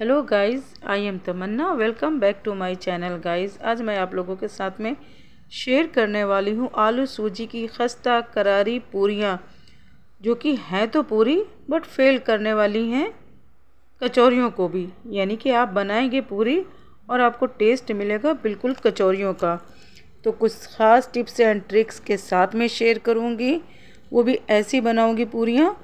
hello guys I am Tamanna welcome back to my channel guys आज मैं आप लोगों के साथ में शेयर करने वाली हूँ आलू सूजी की खस्ता करारी पूरियाँ जो कि हैं तो पूरी बट फेल करने वाली हैं कचौरियों को भी यानी कि आप बनाएंगे पूरी और आपको टेस्ट मिलेगा बिल्कुल कचौरियों का तो कुछ ख़ास टिप्स एंड ट्रिक्स के साथ में शेयर करूँगी वो भी ऐसी बनाऊँगी पूरियाँ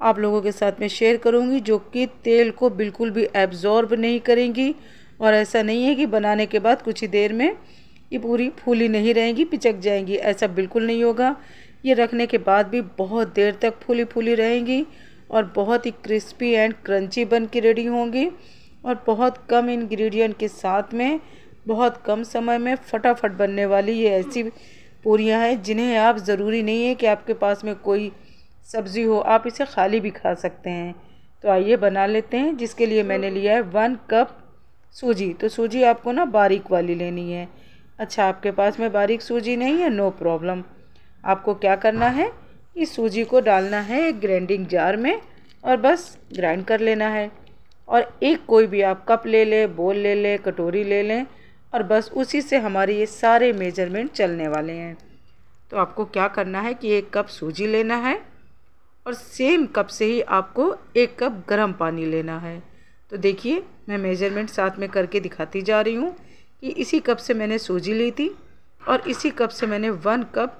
आप लोगों के साथ में शेयर करूँगी जो कि तेल को बिल्कुल भी एब्ज़ॉर्ब नहीं करेंगी और ऐसा नहीं है कि बनाने के बाद कुछ ही देर में ये पूरी फूली नहीं रहेंगी पिचक जाएंगी ऐसा बिल्कुल नहीं होगा ये रखने के बाद भी बहुत देर तक फूली फूली रहेंगी और बहुत ही क्रिस्पी एंड क्रंची बन के रेडी होंगी और बहुत कम इन्ग्रीडियंट के साथ में बहुत कम समय में फटाफट बनने वाली ये ऐसी पूरियाँ हैं जिन्हें आप ज़रूरी नहीं है कि आपके पास में कोई सब्ज़ी हो आप इसे खाली भी खा सकते हैं तो आइए बना लेते हैं जिसके लिए मैंने लिया है वन कप सूजी तो सूजी आपको ना बारीक वाली लेनी है अच्छा आपके पास में बारीक सूजी नहीं है नो प्रॉब्लम आपको क्या करना है इस सूजी को डालना है एक ग्राइंडिंग जार में और बस ग्राइंड कर लेना है और एक कोई भी आप कप ले लें बोल ले लें कटोरी ले लें और बस उसी से हमारे ये सारे मेजरमेंट चलने वाले हैं तो आपको क्या करना है कि एक कप सूजी लेना है और सेम कप से ही आपको एक कप गर्म पानी लेना है तो देखिए मैं मेजरमेंट साथ में करके दिखाती जा रही हूँ कि इसी कप से मैंने सूजी ली थी और इसी कप से मैंने वन कप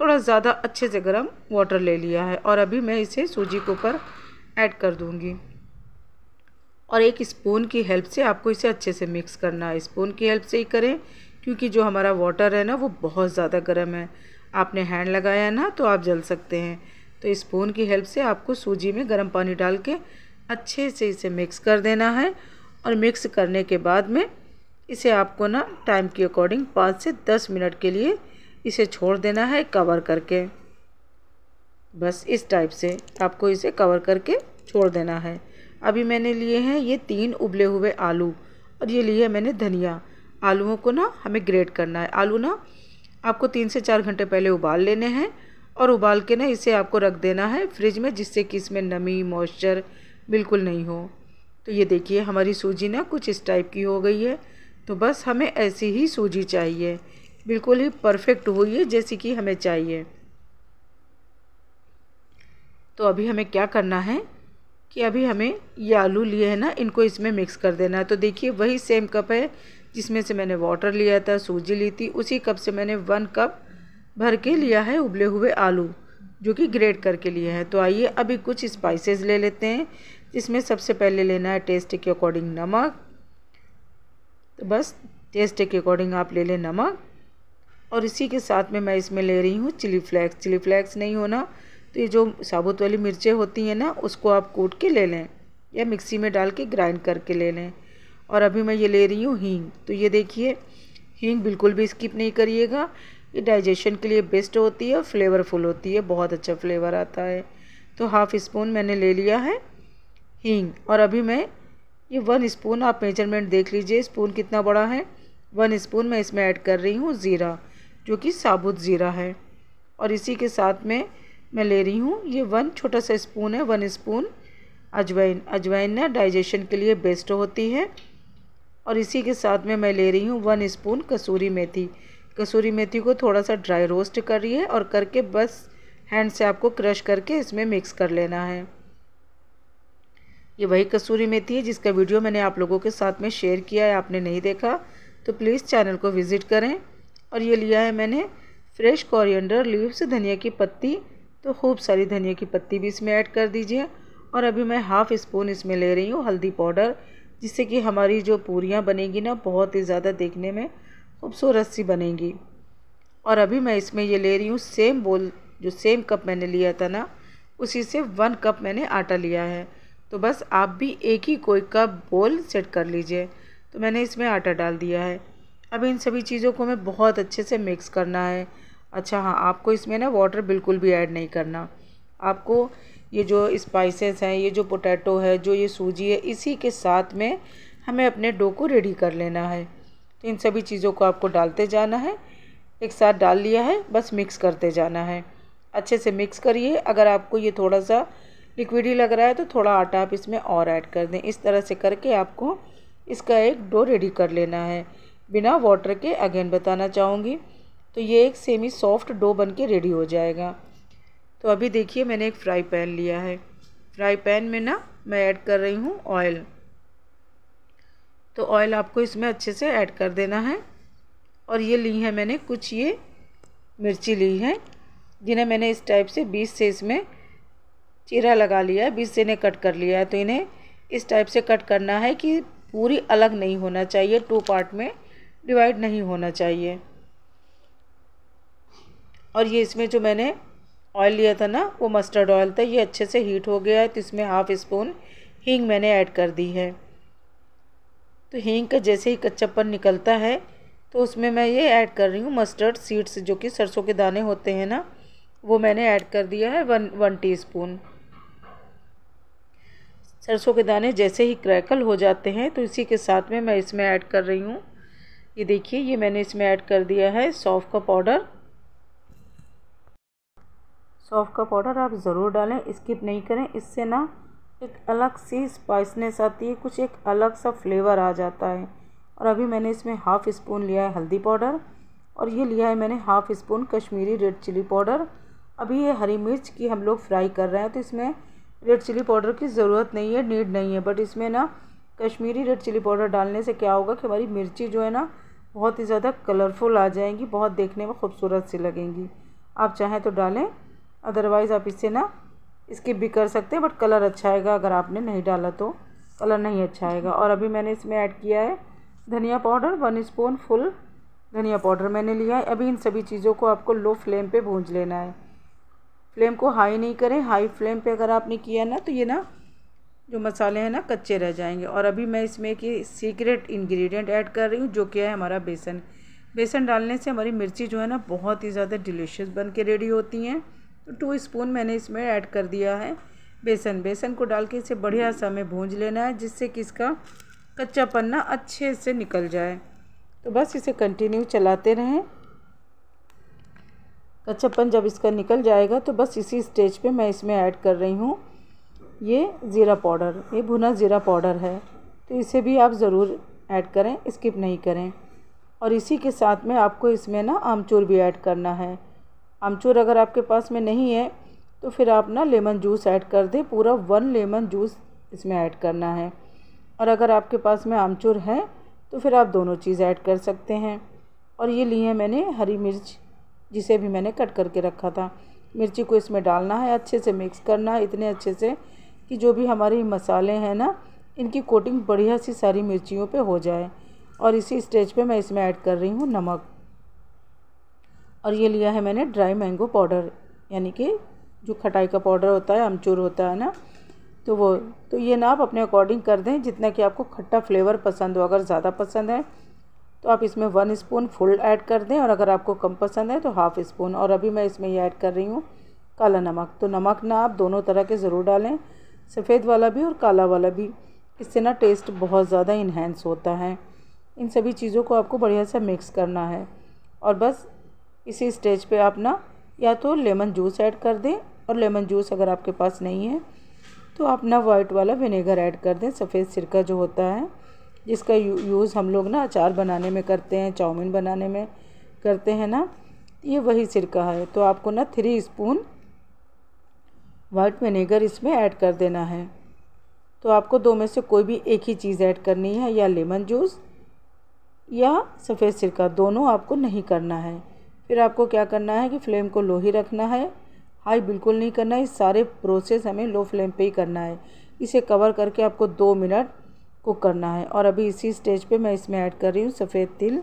थोड़ा ज़्यादा अच्छे से गर्म वाटर ले लिया है और अभी मैं इसे सूजी के ऊपर ऐड कर दूँगी और एक स्पून की हेल्प से आपको इसे अच्छे से मिक्स करना है स्पून की हेल्प से ही करें क्योंकि जो हमारा वाटर है ना वो बहुत ज़्यादा गर्म है आपने हैंड लगाया है ना तो आप जल सकते हैं तो स्पून की हेल्प से आपको सूजी में गर्म पानी डाल के अच्छे से इसे मिक्स कर देना है और मिक्स करने के बाद में इसे आपको ना टाइम के अकॉर्डिंग पाँच से दस मिनट के लिए इसे छोड़ देना है कवर करके बस इस टाइप से आपको इसे कवर करके छोड़ देना है अभी मैंने लिए हैं ये तीन उबले हुए आलू और ये लिए मैंने धनिया आलूओं को ना हमें ग्रेट करना है आलू ना आपको तीन से चार घंटे पहले उबाल लेने हैं और उबाल के ना इसे आपको रख देना है फ्रिज में जिससे कि इसमें नमी मॉइस्चर बिल्कुल नहीं हो तो ये देखिए हमारी सूजी ना कुछ इस टाइप की हो गई है तो बस हमें ऐसी ही सूजी चाहिए बिल्कुल ही परफेक्ट हुई है जैसी कि हमें चाहिए तो अभी हमें क्या करना है कि अभी हमें ये आलू लिए हैं ना इनको इसमें मिक्स कर देना है तो देखिए वही सेम कप है जिसमें से मैंने वाटर लिया था सूजी ली थी उसी कप से मैंने वन कप भर के लिया है उबले हुए आलू जो कि ग्रेट करके लिए हैं तो आइए अभी कुछ स्पाइसेस ले लेते हैं इसमें सबसे पहले लेना है टेस्ट के अकॉर्डिंग नमक तो बस टेस्ट के अकॉर्डिंग आप ले लें नमक और इसी के साथ में मैं इसमें ले रही हूँ चिली फ्लैक्स चिली फ्लैक्स नहीं होना तो ये जो साबुत वाली मिर्चें होती हैं ना उसको आप कूट के ले लें या मिक्सी में डाल के ग्राइंड करके ले लें और अभी मैं ये ले रही हूँ हींग तो ये देखिए हींग बिल्कुल भी स्किप नहीं करिएगा ये डाइजेशन के लिए बेस्ट होती है और फ्लेवरफुल होती है बहुत अच्छा फ्लेवर आता है तो हाफ़ स्पून मैंने ले लिया है हींग और अभी मैं ये वन स्पून आप मेजरमेंट देख लीजिए स्पून कितना बड़ा है वन स्पून मैं इसमें ऐड कर रही हूँ ज़ीरा जो कि साबुत ज़ीरा है और इसी के साथ में मैं ले रही हूँ ये वन छोटा सा स्पून है वन स्पून अजवाइन अजवाइन ना डाइजेशन के लिए बेस्ट होती है और इसी के साथ में मैं ले रही हूँ वन स्पून कसूरी मेथी कसूरी मेथी को थोड़ा सा ड्राई रोस्ट करिए और करके बस हैंड से आपको क्रश करके इसमें मिक्स कर लेना है ये वही कसूरी मेथी है जिसका वीडियो मैंने आप लोगों के साथ में शेयर किया है आपने नहीं देखा तो प्लीज़ चैनल को विज़िट करें और ये लिया है मैंने फ्रेश कॉरिएंडर लीव्स धनिया की पत्ती तो खूब सारी धनिया की पत्ती भी इसमें ऐड कर दीजिए और अभी मैं हाफ़ स्पून इसमें ले रही हूँ हल्दी पाउडर जिससे कि हमारी जो पूरियाँ बनेगी ना बहुत ही ज़्यादा देखने में खूबसूरत सी बनेगी और अभी मैं इसमें ये ले रही हूँ सेम बोल जो सेम कप मैंने लिया था ना उसी से वन कप मैंने आटा लिया है तो बस आप भी एक ही कोई कप बोल सेट कर लीजिए तो मैंने इसमें आटा डाल दिया है अब इन सभी चीज़ों को हमें बहुत अच्छे से मिक्स करना है अच्छा हाँ आपको इसमें ना वाटर बिल्कुल भी ऐड नहीं करना आपको ये जो स्पाइसेस हैं ये जो पोटैटो है जो ये सूजी है इसी के साथ में हमें अपने डो को रेडी कर लेना है तो इन सभी चीज़ों को आपको डालते जाना है एक साथ डाल लिया है बस मिक्स करते जाना है अच्छे से मिक्स करिए अगर आपको ये थोड़ा सा लिक्विड ही लग रहा है तो थोड़ा आटा आप इसमें और ऐड कर दें इस तरह से करके आपको इसका एक डो रेडी कर लेना है बिना वाटर के अगेन बताना चाहूँगी तो ये एक सेमी सॉफ्ट डो बन के रेडी हो जाएगा तो अभी देखिए मैंने एक फ्राई पैन लिया है फ्राई पैन में ना मैं ऐड कर रही हूँ ऑयल तो ऑयल आपको इसमें अच्छे से ऐड कर देना है और ये ली है मैंने कुछ ये मिर्ची ली है जिन्हें मैंने इस टाइप से बीस से इसमें चीरा लगा लिया है बीस से इन्हें कट कर लिया है तो इन्हें इस टाइप से कट करना है कि पूरी अलग नहीं होना चाहिए टू पार्ट में डिवाइड नहीं होना चाहिए और ये इसमें जो मैंने ऑयल लिया था ना वो मस्टर्ड ऑयल था ये अच्छे से हीट हो गया है तो इसमें हाफ़ स्पून हींग मैंने ऐड कर दी है तो हींग का जैसे ही कच्चापन निकलता है तो उसमें मैं ये ऐड कर रही हूँ मस्टर्ड सीड्स जो कि सरसों के दाने होते हैं ना वो मैंने ऐड कर दिया है वन वन स्पून सरसों के दाने जैसे ही क्रैकल हो जाते हैं तो इसी के साथ में मैं इसमें ऐड कर रही हूँ ये देखिए ये मैंने इसमें ऐड कर दिया है सौफ़ का पाउडर सौफ़ का पाउडर आप ज़रूर डालें स्किप नहीं करें इससे ना एक अलग सी स्पाइसनेस आती है कुछ एक अलग सा फ्लेवर आ जाता है और अभी मैंने इसमें हाफ़ स्पून लिया है हल्दी पाउडर और ये लिया है मैंने half spoon Kashmiri red chilli powder अभी ये हरी मिर्च की हम लोग फ्राई कर रहे हैं तो इसमें रेड चिली पाउडर की ज़रूरत नहीं है नीड नहीं है बट इसमें ना कश्मीरी रेड चिली पाउडर डालने से क्या होगा कि हमारी मिर्ची जो है ना बहुत ही ज़्यादा कलरफुल आ जाएंगी बहुत देखने में खूबसूरत सी लगेंगी आप चाहें तो डालें अदरवाइज़ आप इससे ना स्किप भी कर सकते हैं बट कलर अच्छा आएगा अगर आपने नहीं डाला तो कलर नहीं अच्छा आएगा और अभी मैंने इसमें ऐड किया है धनिया पाउडर वन स्पून फुल धनिया पाउडर मैंने लिया है अभी इन सभी चीज़ों को आपको लो फ्लेम पे भूंज लेना है फ्लेम को हाई नहीं करें हाई फ्लेम पे अगर आपने किया ना तो ये ना जो मसाले हैं ना कच्चे रह जाएंगे और अभी मैं इसमें एक सीक्रेट इंग्रेडिएंट ऐड कर रही हूँ जो क्या है हमारा बेसन बेसन डालने से हमारी मिर्ची जो है ना बहुत ही ज़्यादा डिलीशियस बन के रेडी होती हैं तो टू स्पून मैंने इसमें ऐड कर दिया है बेसन बेसन को डाल के इसे बढ़िया सा हमें भूंज लेना है जिससे कि इसका कच्चा पन्ना अच्छे से निकल जाए तो बस इसे कंटिन्यू चलाते रहें कच्चापन जब इसका निकल जाएगा तो बस इसी स्टेज पे मैं इसमें ऐड कर रही हूँ ये ज़ीरा पाउडर ये भुना ज़ीरा पाउडर है तो इसे भी आप ज़रूर ऐड करें स्किप नहीं करें और इसी के साथ में आपको इसमें ना आमचूर भी ऐड करना है आमचूर अगर आपके पास में नहीं है तो फिर आप ना लेमन जूस ऐड कर दें पूरा वन लेमन जूस इसमें ऐड करना है और अगर आपके पास में आमचूर है तो फिर आप दोनों चीज़ ऐड कर सकते हैं और ये लिए मैंने हरी मिर्च जिसे भी मैंने कट करके रखा था मिर्ची को इसमें डालना है अच्छे से मिक्स करना है इतने अच्छे से कि जो भी हमारे मसाले हैं ना इनकी कोटिंग बढ़िया सी सारी मिर्चियों पे हो जाए और इसी स्टेज पे मैं इसमें ऐड कर रही हूँ नमक और ये लिया है मैंने ड्राई मैंगो पाउडर यानी कि जो खटाई का पाउडर होता है अमचूर होता है ना तो वो तो ये ना आप अपने अकॉर्डिंग कर दें जितना कि आपको खट्टा फ्लेवर पसंद हो अगर ज़्यादा पसंद है तो आप इसमें वन स्पून फुल ऐड कर दें और अगर आपको कम पसंद है तो हाफ़ स्पून और अभी मैं इसमें ये ऐड कर रही हूँ काला नमक तो नमक ना आप दोनों तरह के ज़रूर डालें सफ़ेद वाला भी और काला वाला भी इससे ना टेस्ट बहुत ज़्यादा इन्हेंस होता है इन सभी चीज़ों को आपको बढ़िया से मिक्स करना है और बस इसी स्टेज पे आप ना या तो लेमन जूस ऐड कर दें और लेमन जूस अगर आपके पास नहीं है तो आप ना वाइट वाला विनेगर ऐड कर दें सफ़ेद सिरका जो होता है जिसका यू, यूज़ हम लोग ना अचार बनाने में करते हैं चाउमीन बनाने में करते हैं ना ये वही सिरका है तो आपको ना थ्री स्पून वाइट विनेगर इसमें ऐड कर देना है तो आपको दो में से कोई भी एक ही चीज़ ऐड करनी है या लेमन जूस या सफ़ेद सिरका दोनों आपको नहीं करना है फिर आपको क्या करना है कि फ्लेम को लो ही रखना है हाई बिल्कुल नहीं करना है इस सारे प्रोसेस हमें लो फ्लेम पे ही करना है इसे कवर करके आपको दो मिनट कुक करना है और अभी इसी स्टेज पे मैं इसमें ऐड कर रही हूँ सफ़ेद तिल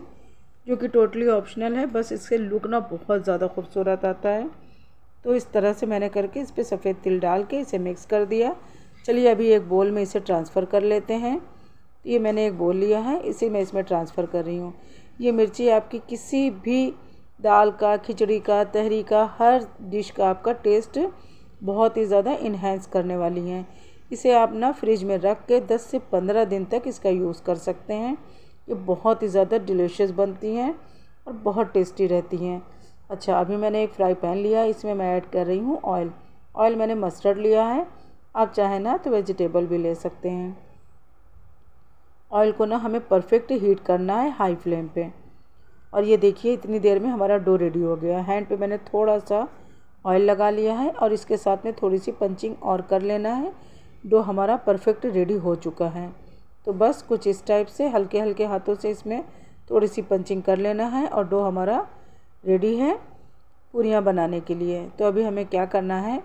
जो कि टोटली ऑप्शनल है बस इससे लुक ना बहुत ज़्यादा खूबसूरत आता है तो इस तरह से मैंने करके इस पर सफ़ेद तिल डाल के इसे मिक्स कर दिया चलिए अभी एक बोल में इसे ट्रांसफ़र कर लेते हैं ये मैंने एक बोल लिया है इसे मैं इसमें ट्रांसफ़र कर रही हूँ ये मिर्ची आपकी किसी भी दाल का खिचड़ी का तहरी का हर डिश का आपका टेस्ट बहुत ही ज़्यादा इन्हेंस करने वाली हैं इसे आप ना फ्रिज में रख के 10 से 15 दिन तक इसका यूज़ कर सकते हैं ये बहुत ही ज़्यादा डिलीशियस बनती हैं और बहुत टेस्टी रहती हैं अच्छा अभी मैंने एक फ्राई पैन लिया इसमें मैं ऐड कर रही हूँ ऑयल ऑयल मैंने मस्टर्ड लिया है आप चाहें ना तो वेजिटेबल भी ले सकते हैं ऑयल को ना हमें परफेक्ट हीट करना है हाई फ्लेम पे और ये देखिए इतनी देर में हमारा डो रेडी हो गया हैंड पे मैंने थोड़ा सा ऑयल लगा लिया है और इसके साथ में थोड़ी सी पंचिंग और कर लेना है डो हमारा परफेक्ट रेडी हो चुका है तो बस कुछ इस टाइप से हल्के हल्के हाथों से इसमें थोड़ी सी पंचिंग कर लेना है और डो हमारा रेडी है पूरियाँ बनाने के लिए तो अभी हमें क्या करना है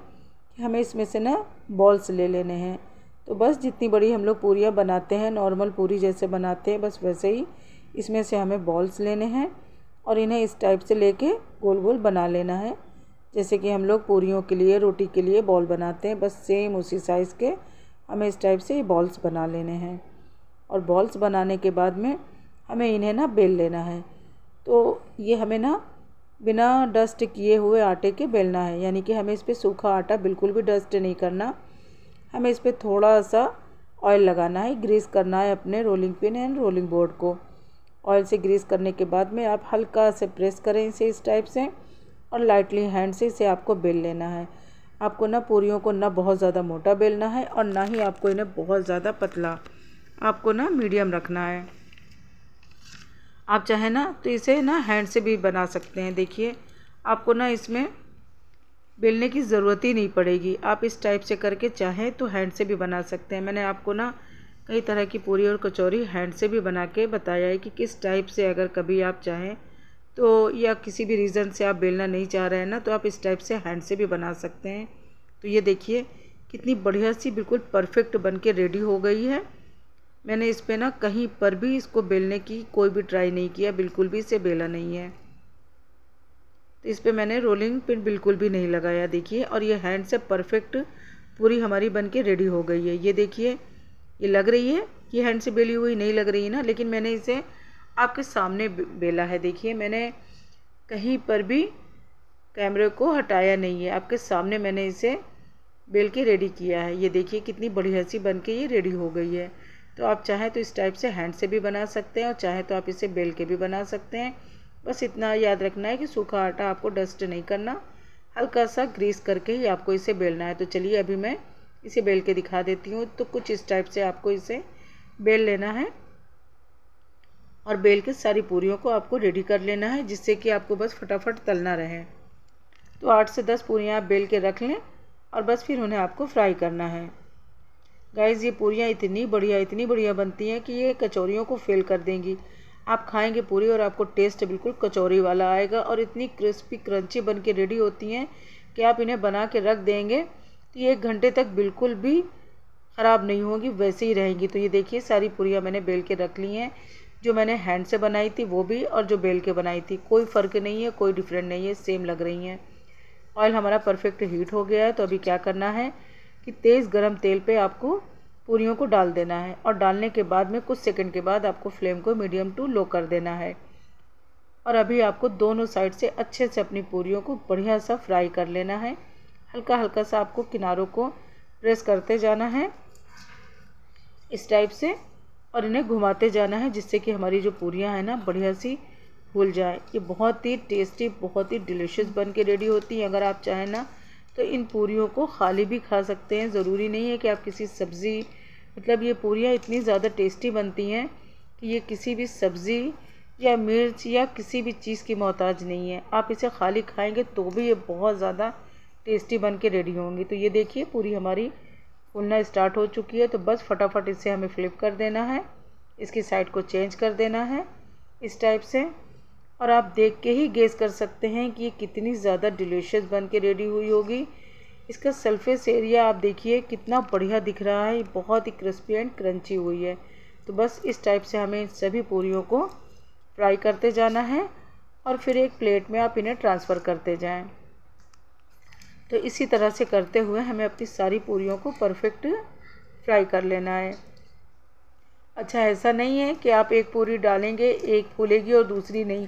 कि हमें इसमें से ना बॉल्स ले लेने हैं तो बस जितनी बड़ी हम लोग पूरियाँ बनाते हैं नॉर्मल पूरी जैसे बनाते हैं बस वैसे ही इसमें से हमें बॉल्स लेने हैं और इन्हें इस टाइप से लेके गोल गोल बना लेना है जैसे कि हम लोग पूरियों के लिए रोटी के लिए बॉल बनाते हैं बस सेम उसी साइज़ के हमें इस टाइप से ये बॉल्स बना लेने हैं और बॉल्स बनाने के बाद में हमें इन्हें ना बेल लेना है तो ये हमें ना बिना डस्ट किए हुए आटे के बेलना है यानी कि हमें इस पर सूखा आटा बिल्कुल भी डस्ट नहीं करना हमें इस पर थोड़ा सा ऑयल लगाना है ग्रीस करना है अपने rolling pin and rolling board को ऑयल से ग्रीस करने के बाद में आप हल्का से प्रेस करें इसे इस टाइप से और लाइटली हैंड से इसे आपको बेल लेना है आपको ना पूरियों को ना बहुत ज़्यादा मोटा बेलना है और ना ही आपको इन्हें बहुत ज़्यादा पतला आपको ना मीडियम रखना है आप चाहे ना तो इसे ना हैंड से भी बना सकते हैं देखिए आपको ना इसमें बेलने की ज़रूरत ही नहीं पड़ेगी आप इस टाइप से करके चाहें तो हैंड से भी बना सकते हैं मैंने आपको ना कई तरह की पूरी और कचौरी हैंड से भी बना के बताया है कि किस टाइप से अगर कभी आप चाहें तो या किसी भी रीज़न से आप बेलना नहीं चाह रहे हैं ना तो आप इस टाइप से हैंड से भी बना सकते हैं तो ये देखिए कितनी बढ़िया सी बिल्कुल परफेक्ट बन के रेडी हो गई है मैंने इस पर ना कहीं पर भी इसको बेलने की कोई भी ट्राई नहीं किया बिल्कुल भी इसे बेला नहीं है तो इस पर मैंने रोलिंग पिन बिल्कुल भी नहीं लगाया देखिए और ये हैंड से परफेक्ट पूरी हमारी बन के रेडी हो गई है ये देखिए ये लग रही है कि हैंड से बेली हुई नहीं लग रही है ना लेकिन मैंने इसे आपके सामने बेला है देखिए मैंने कहीं पर भी कैमरे को हटाया नहीं है आपके सामने मैंने इसे बेल के रेडी किया है ये देखिए कितनी बढ़िया सी बन के ये रेडी हो गई है तो आप चाहें तो इस टाइप से हैंड से भी बना सकते हैं और चाहें तो आप इसे बेल के भी बना सकते हैं बस इतना याद रखना है कि सूखा आटा आपको डस्ट नहीं करना हल्का सा ग्रीस करके ही आपको इसे बेलना है तो चलिए अभी मैं इसे बेल के दिखा देती हूँ तो कुछ इस टाइप से आपको इसे बेल लेना है और बेल के सारी पूरियों को आपको रेडी कर लेना है जिससे कि आपको बस फटाफट तलना रहे तो आठ से दस पूरियाँ आप बेल के रख लें और बस फिर उन्हें आपको फ्राई करना है गाइज़ ये पूरियाँ इतनी बढ़िया इतनी बढ़िया बनती हैं कि ये कचौरियों को फेल कर देंगी आप खाएंगे पूरी और आपको टेस्ट बिल्कुल कचौरी वाला आएगा और इतनी क्रिस्पी क्रंची बन के रेडी होती हैं कि आप इन्हें बना के रख देंगे तो ये एक घंटे तक बिल्कुल भी ख़राब नहीं होंगी वैसे ही रहेंगी तो ये देखिए सारी पूरियाँ मैंने बेल के रख ली हैं जो मैंने हैंड से बनाई थी वो भी और जो बेल के बनाई थी कोई फ़र्क नहीं है कोई डिफरेंट नहीं है सेम लग रही हैं ऑयल हमारा परफेक्ट हीट हो गया है तो अभी क्या करना है कि तेज़ गरम तेल पर आपको पूरियों को डाल देना है और डालने के बाद में कुछ सेकेंड के बाद आपको फ्लेम को मीडियम टू लो कर देना है और अभी आपको दोनों साइड से अच्छे से अपनी पूरी को बढ़िया सा फ्राई कर लेना है हल्का हल्का सा आपको किनारों को प्रेस करते जाना है इस टाइप से और इन्हें घुमाते जाना है जिससे कि हमारी जो पूरियाँ हैं ना बढ़िया सी फूल जाए ये बहुत ही टेस्टी बहुत ही डिलीशियस बन के रेडी होती हैं अगर आप चाहें ना तो इन पूरियों को खाली भी खा सकते हैं ज़रूरी नहीं है कि आप किसी सब्ज़ी मतलब ये पूरियाँ इतनी ज़्यादा टेस्टी बनती हैं कि ये किसी भी सब्ज़ी या मिर्च या किसी भी चीज़ की मोहताज नहीं है आप इसे खाली खाएंगे तो भी ये बहुत ज़्यादा टेस्टी बन के रेडी होंगी तो ये देखिए पूरी हमारी फूलना स्टार्ट हो चुकी है तो बस फटाफट इसे हमें फ्लिप कर देना है इसकी साइड को चेंज कर देना है इस टाइप से और आप देख के ही गेस कर सकते हैं कि ये कितनी ज़्यादा डिलीशियस बन के रेडी हुई होगी इसका सरफेस एरिया आप देखिए कितना बढ़िया दिख रहा है बहुत ही क्रिस्पी एंड क्रंची हुई है तो बस इस टाइप से हमें सभी पूरियों को फ्राई करते जाना है और फिर एक प्लेट में आप इन्हें ट्रांसफ़र करते जाएँ तो इसी तरह से करते हुए हमें अपनी सारी पूरियों को परफेक्ट फ्राई कर लेना है अच्छा ऐसा नहीं है कि आप एक पूरी डालेंगे एक फूलेगी और दूसरी नहीं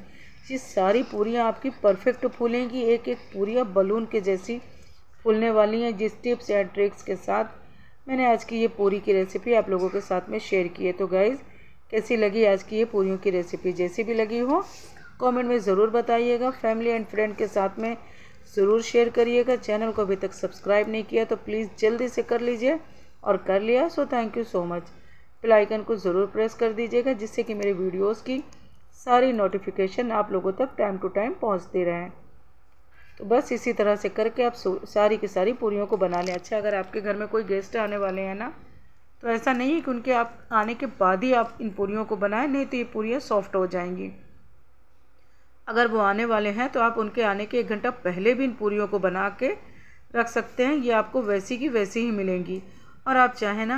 ये सारी पूरियाँ आपकी परफेक्ट फूलेंगी एक एक पूरियाँ बलून के जैसी फूलने वाली हैं जिस टिप्स एंड ट्रिक्स के साथ मैंने आज की ये पूरी की रेसिपी आप लोगों के साथ में शेयर की है तो गाइज़ कैसी लगी आज की ये पूरियों की रेसिपी जैसी भी लगी हो कमेंट में ज़रूर बताइएगा फैमिली एंड फ्रेंड के साथ में ज़रूर शेयर करिएगा चैनल को अभी तक सब्सक्राइब नहीं किया तो प्लीज़ जल्दी से कर लीजिए और कर लिया so thank you so much icon को ज़रूर प्रेस कर दीजिएगा जिससे कि मेरे वीडियोस की सारी नोटिफिकेशन आप लोगों तक टाइम टू टाइम पहुँचते रहें तो बस इसी तरह से करके आप सारी की सारी पूरियों को बना लें अच्छा अगर आपके घर में कोई गेस्ट आने वाले हैं ना तो ऐसा नहीं है कि उनके आप आने के बाद ही आप इन पूरीों को बनाएं नहीं तो ये पूरियाँ सॉफ्ट हो जाएंगी अगर वो आने वाले हैं तो आप उनके आने के एक घंटा पहले भी इन पूरियों को बना के रख सकते हैं ये आपको वैसी की वैसी ही मिलेंगी और आप चाहें ना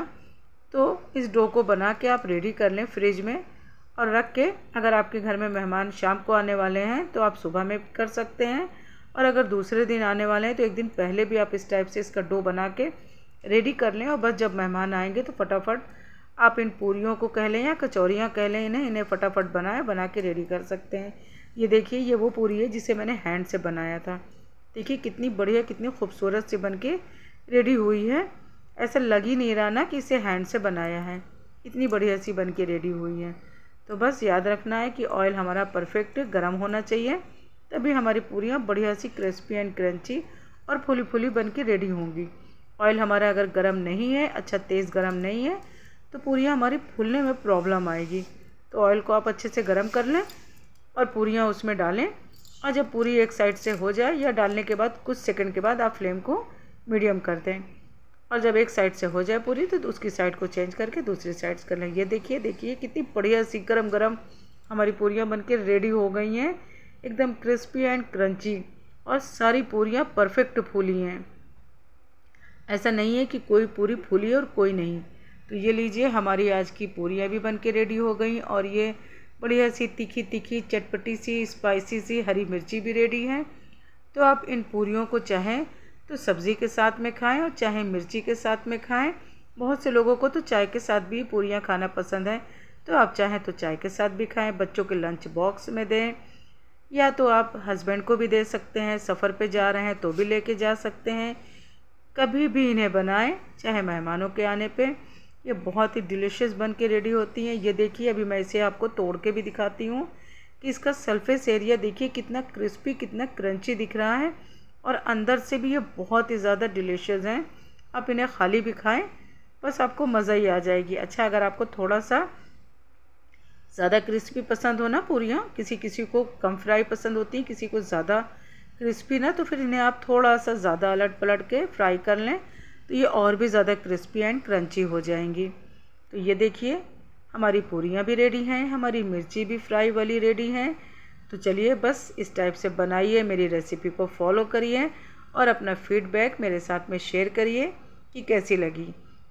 तो इस डो को बना के आप रेडी कर लें फ्रिज में और रख के अगर आपके घर में मेहमान शाम को आने वाले हैं तो आप सुबह में कर सकते हैं और अगर दूसरे दिन आने वाले हैं तो एक दिन पहले भी आप इस टाइप से इसका डो बना के रेडी कर लें और बस जब मेहमान आएंगे तो फटाफट आप इन पूरियों को कह लें या कचौरियाँ कह लें इन्हें इन्हें फटाफट बनाए बना के रेडी कर सकते हैं ये देखिए ये वो पूरी है जिसे मैंने हैंड से बनाया था देखिए कितनी बढ़िया कितनी खूबसूरत से बन के रेडी हुई है ऐसा लग ही नहीं रहा ना कि इसे हैंड से बनाया है इतनी बढ़िया सी बन के रेडी हुई है तो बस याद रखना है कि ऑयल हमारा परफेक्ट गर्म होना चाहिए तभी हमारी पूरियाँ बढ़िया सी क्रिस्पी एंड क्रंची और फुली फुली बन के रेडी होंगी ऑयल हमारा अगर गर्म नहीं है अच्छा तेज़ गर्म नहीं है तो पूरियाँ हमारी फूलने में प्रॉब्लम आएगी तो ऑयल को आप अच्छे से गर्म कर लें और पूरियाँ उसमें डालें और जब पूरी एक साइड से हो जाए या डालने के बाद कुछ सेकंड के बाद आप फ्लेम को मीडियम कर दें और जब एक साइड से हो जाए पूरी तो उसकी साइड को चेंज करके दूसरी साइड कर लें ये देखिए देखिए कितनी बढ़िया सी गर्म गर्म हमारी पूरियाँ बन के रेडी हो गई हैं एकदम क्रिस्पी एंड क्रंची और सारी पूरियाँ परफेक्ट फूली हैं ऐसा नहीं है कि कोई पूरी फूली और कोई नहीं तो ये लीजिए हमारी आज की पूरियाँ भी बन के रेडी हो गई और ये बढ़िया सी तीखी तीखी चटपटी सी स्पाइसी सी हरी मिर्ची भी रेडी है तो आप इन पूरियों को चाहें तो सब्ज़ी के साथ में खाएं और चाहे मिर्ची के साथ में खाएं बहुत से लोगों को तो चाय के साथ भी पूरियाँ खाना पसंद है तो आप चाहें तो चाय के साथ भी खाएं बच्चों के लंच बॉक्स में दें या तो आप हस्बैंड को भी दे सकते हैं सफ़र पर जा रहे हैं तो भी ले जा सकते हैं कभी भी इन्हें बनाएँ चाहे मेहमानों के आने पर ये बहुत ही डिलीशियस बन के रेडी होती हैं ये देखिए अभी मैं इसे आपको तोड़ के भी दिखाती हूँ कि इसका सरफेस एरिया देखिए कितना क्रिस्पी कितना क्रंची दिख रहा है और अंदर से भी ये बहुत ही ज़्यादा डिलीशियस हैं आप इन्हें खाली भी खाएं बस आपको मज़ा ही आ जाएगी अच्छा अगर आपको थोड़ा सा ज़्यादा क्रिस्पी पसंद हो ना पूरियाँ किसी किसी को कम फ्राई पसंद होती हैं किसी को ज़्यादा क्रिस्पी ना तो फिर इन्हें आप थोड़ा सा ज़्यादा अलट पलट के फ्राई कर लें तो ये और भी ज़्यादा क्रिस्पी एंड क्रंची हो जाएंगी तो ये देखिए हमारी पूरियाँ भी रेडी हैं हमारी मिर्ची भी फ्राई वाली रेडी हैं तो चलिए बस इस टाइप से बनाइए मेरी रेसिपी को फॉलो करिए और अपना फीडबैक मेरे साथ में शेयर करिए कि कैसी लगी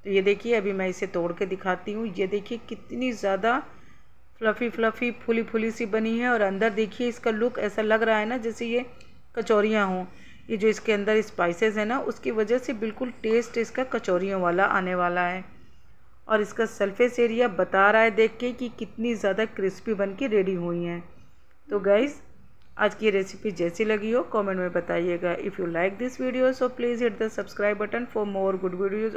तो ये देखिए अभी मैं इसे तोड़ के दिखाती हूँ ये देखिए कितनी ज़्यादा फ्लफ़ी फ्लफ़ी फूली फूली सी बनी है और अंदर देखिए इसका लुक ऐसा लग रहा है ना जैसे ये कचौरियाँ हों ये जो इसके अंदर स्पाइसेस है ना उसकी वजह से बिल्कुल टेस्ट इसका कचौरियों वाला आने वाला है और इसका सरफेस एरिया बता रहा है देख के कि कितनी ज़्यादा क्रिस्पी बन के रेडी हुई हैं तो गाइज़ आज की रेसिपी जैसी लगी हो कमेंट में बताइएगा if you like this video so please hit the subscribe button for more good videos